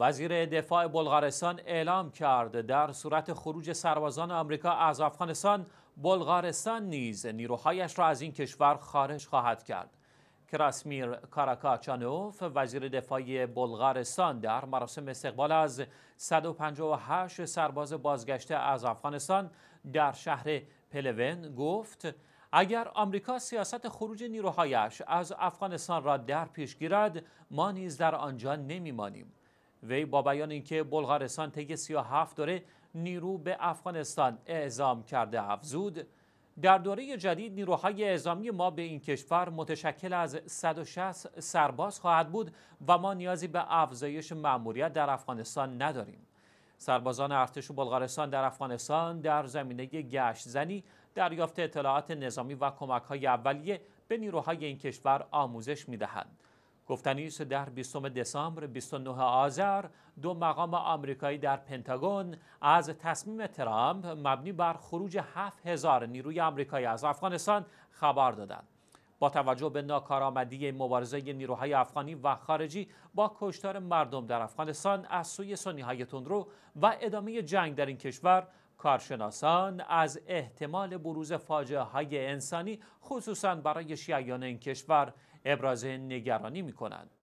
وزیر دفاع بلغارستان اعلام کرد در صورت خروج سربازان آمریکا از افغانستان بلغارستان نیز نیروهایش را از این کشور خارج خواهد کرد کراسمیر کاراکاچانوف وزیر دفاع بلغارستان در مراسم استقبال از 158 سرباز بازگشته از افغانستان در شهر پلون گفت اگر آمریکا سیاست خروج نیروهایش از افغانستان را در پیش گیرد ما نیز در آنجا نمیمانیم وی با بیان اینکه بلغارستان طی 37 دوره نیرو به افغانستان اعزام کرده افزود در دوره جدید نیروهای اعزامی ما به این کشور متشکل از 160 سرباز خواهد بود و ما نیازی به افزایش مأموریت در افغانستان نداریم سربازان ارتش بلغارستان در افغانستان در زمینه گشت زنی دریافت اطلاعات نظامی و کمک های اولیه به نیروهای این کشور آموزش می گفتنی است در 20 دسامبر 29 آذر دو مقام آمریکایی در پنتاگون از تصمیم ترامپ مبنی بر خروج 7000 نیروی آمریکایی از افغانستان خبر دادند. با توجه به ناکارآمدی مبارزه نیروهای افغانی و خارجی با کشتار مردم در افغانستان از سوی سنی های تندرو و ادامه جنگ در این کشور کارشناسان از احتمال بروز فاجعه های انسانی خصوصا برای شیعیان این کشور ابراز نگرانی می کنند.